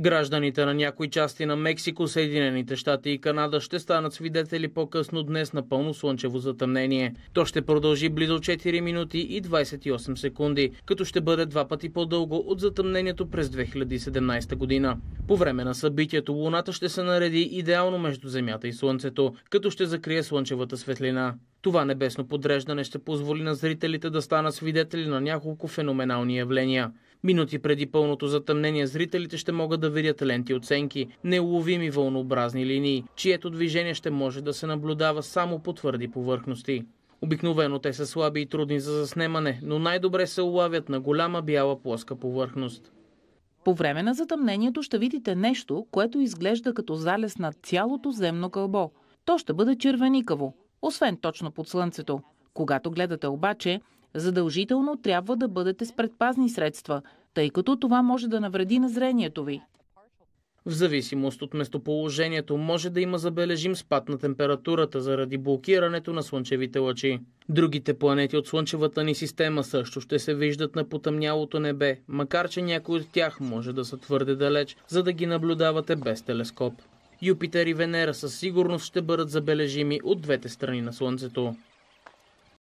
Гражданите на някои части на Мексико, Съединените щати и Канада ще станат свидетели по-късно днес на пълно слънчево затъмнение. То ще продължи близо 4 минути и 28 секунди, като ще бъде два пъти по-дълго от затъмнението през 2017 година. По време на събитието Луната ще се нареди идеално между Земята и Слънцето, като ще закрие слънчевата светлина. Това небесно подреждане ще позволи на зрителите да станат свидетели на няколко феноменални явления. Минути преди пълното затъмнение зрителите ще могат да видят ленти оценки, неуловими вълнообразни линии, чието движение ще може да се наблюдава само по твърди повърхности. Обикновено те са слаби и трудни за заснемане, но най-добре се улавят на голяма бяла плоска повърхност. По време на затъмнението ще видите нещо, което изглежда като залез на цялото земно кълбо. То ще бъде червеникаво, освен точно под слънцето. Когато гледате обаче, задължително трябва да бъдете с предпазни средства, тъй като това може да навреди на зрението ви. В зависимост от местоположението може да има забележим спад на температурата заради блокирането на слънчевите лъчи. Другите планети от слънчевата ни система също ще се виждат на потъмнялото небе, макар че някои от тях може да са твърде далеч, за да ги наблюдавате без телескоп. Юпитер и Венера със сигурност ще бъдат забележими от двете страни на Слънцето.